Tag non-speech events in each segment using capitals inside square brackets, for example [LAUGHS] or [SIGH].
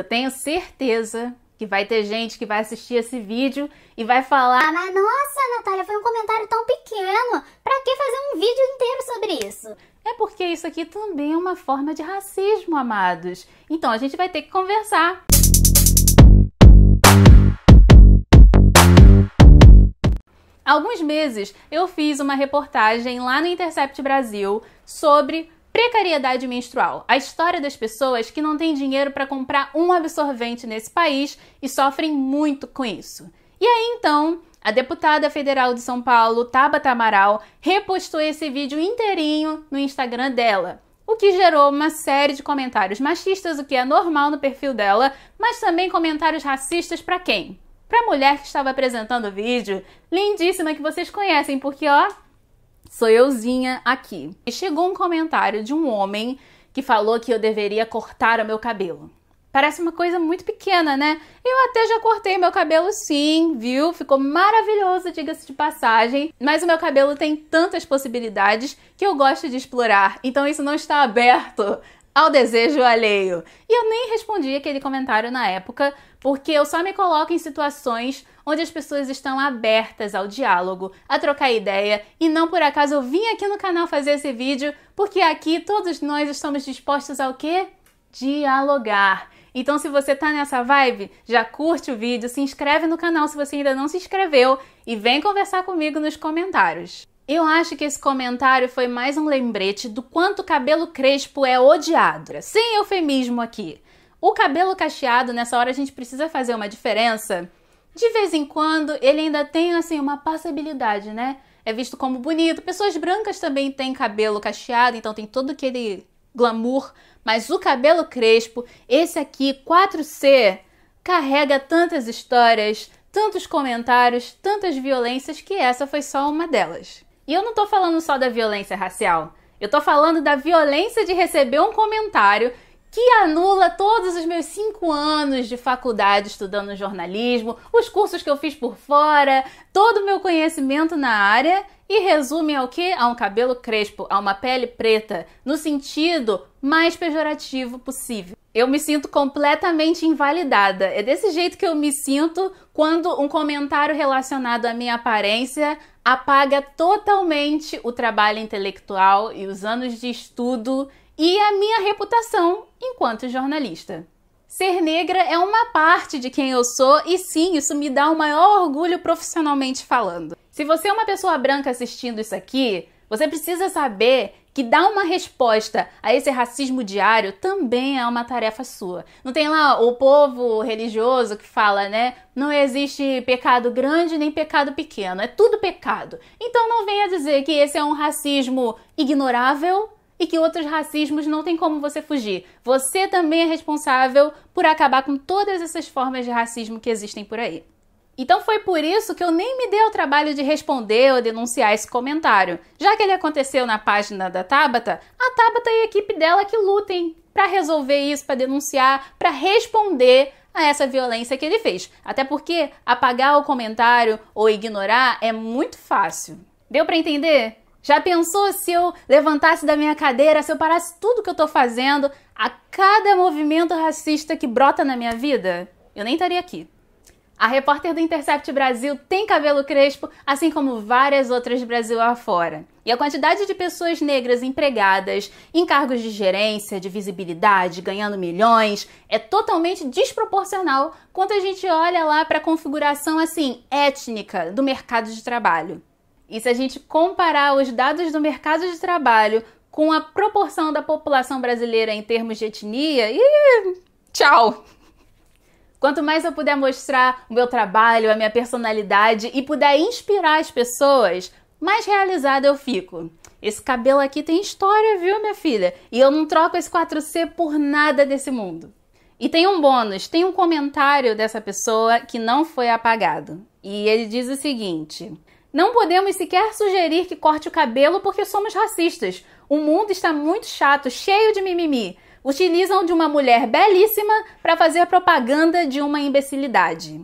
Eu tenho certeza que vai ter gente que vai assistir esse vídeo e vai falar: ah, mas nossa, Natália, foi um comentário tão pequeno. Pra que fazer um vídeo inteiro sobre isso? É porque isso aqui também é uma forma de racismo, amados. Então a gente vai ter que conversar. Alguns meses eu fiz uma reportagem lá no Intercept Brasil sobre Precariedade menstrual. A história das pessoas que não têm dinheiro para comprar um absorvente nesse país e sofrem muito com isso. E aí então, a deputada federal de São Paulo, Tabata Amaral, repostou esse vídeo inteirinho no Instagram dela, o que gerou uma série de comentários machistas, o que é normal no perfil dela, mas também comentários racistas para quem? Para a mulher que estava apresentando o vídeo, lindíssima que vocês conhecem, porque ó, Sou euzinha aqui. E chegou um comentário de um homem que falou que eu deveria cortar o meu cabelo. Parece uma coisa muito pequena, né? Eu até já cortei meu cabelo sim, viu? Ficou maravilhoso, diga-se de passagem. Mas o meu cabelo tem tantas possibilidades que eu gosto de explorar. Então isso não está aberto ao desejo alheio. E eu nem respondi aquele comentário na época, porque eu só me coloco em situações onde as pessoas estão abertas ao diálogo, a trocar ideia, e não por acaso eu vim aqui no canal fazer esse vídeo, porque aqui todos nós estamos dispostos ao quê? Dialogar. Então, se você tá nessa vibe, já curte o vídeo, se inscreve no canal se você ainda não se inscreveu e vem conversar comigo nos comentários. Eu acho que esse comentário foi mais um lembrete do quanto cabelo crespo é odiado. Sem eufemismo aqui. O cabelo cacheado, nessa hora a gente precisa fazer uma diferença. De vez em quando, ele ainda tem assim uma passabilidade, né? É visto como bonito. Pessoas brancas também têm cabelo cacheado, então tem todo aquele glamour, mas o cabelo crespo, esse aqui 4C, carrega tantas histórias, tantos comentários, tantas violências que essa foi só uma delas. E eu não tô falando só da violência racial. Eu tô falando da violência de receber um comentário que anula todos os meus cinco anos de faculdade estudando jornalismo, os cursos que eu fiz por fora, todo o meu conhecimento na área e resume ao que? A um cabelo crespo, a uma pele preta, no sentido mais pejorativo possível. Eu me sinto completamente invalidada. É desse jeito que eu me sinto quando um comentário relacionado à minha aparência apaga totalmente o trabalho intelectual e os anos de estudo e a minha reputação enquanto jornalista. Ser negra é uma parte de quem eu sou e sim, isso me dá o maior orgulho profissionalmente falando. Se você é uma pessoa branca assistindo isso aqui, você precisa saber que dar uma resposta a esse racismo diário também é uma tarefa sua. Não tem lá o povo religioso que fala, né? Não existe pecado grande nem pecado pequeno, é tudo pecado. Então não venha dizer que esse é um racismo ignorável e que outros racismos não tem como você fugir. Você também é responsável por acabar com todas essas formas de racismo que existem por aí. Então foi por isso que eu nem me dei o trabalho de responder ou denunciar esse comentário. Já que ele aconteceu na página da Tabata, a Tabata e a equipe dela que lutem para resolver isso, para denunciar, para responder a essa violência que ele fez. Até porque apagar o comentário ou ignorar é muito fácil. Deu para entender? Já pensou se eu levantasse da minha cadeira, se eu parasse tudo que eu tô fazendo a cada movimento racista que brota na minha vida? Eu nem estaria aqui. A repórter do Intercept Brasil tem cabelo crespo, assim como várias outras do Brasil afora. E a quantidade de pessoas negras empregadas em cargos de gerência, de visibilidade, ganhando milhões, é totalmente desproporcional quando a gente olha lá para a configuração assim étnica do mercado de trabalho. E se a gente comparar os dados do mercado de trabalho com a proporção da população brasileira em termos de etnia, e tchau. Quanto mais eu puder mostrar o meu trabalho, a minha personalidade e puder inspirar as pessoas, mais realizada eu fico. Esse cabelo aqui tem história, viu, minha filha? E eu não troco esse 4C por nada desse mundo. E tem um bônus, tem um comentário dessa pessoa que não foi apagado. E ele diz o seguinte: Não podemos sequer sugerir que corte o cabelo porque somos racistas. O mundo está muito chato, cheio de mimimi utilizam de uma mulher belíssima para fazer propaganda de uma imbecilidade.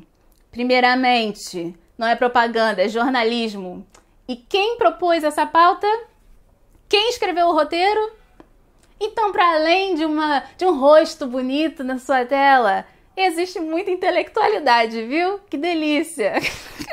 Primeiramente, não é propaganda, é jornalismo. E quem propôs essa pauta? Quem escreveu o roteiro? Então, para além de, uma, de um rosto bonito na sua tela, existe muita intelectualidade, viu? Que delícia! [LAUGHS]